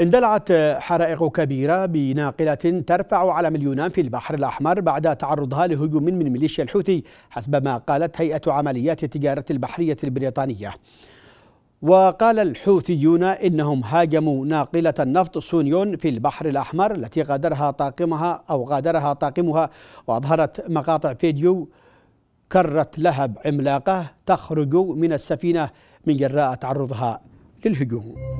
اندلعت حرائق كبيرة بناقلة ترفع علم اليونان في البحر الأحمر بعد تعرضها لهجوم من ميليشيا الحوثي حسب ما قالت هيئة عمليات التجارة البحرية البريطانية وقال الحوثيون إنهم هاجموا ناقلة النفط سونيون في البحر الأحمر التي غادرها طاقمها أو غادرها طاقمها وأظهرت مقاطع فيديو كرت لهب عملاقة تخرج من السفينة من جراء تعرضها للهجوم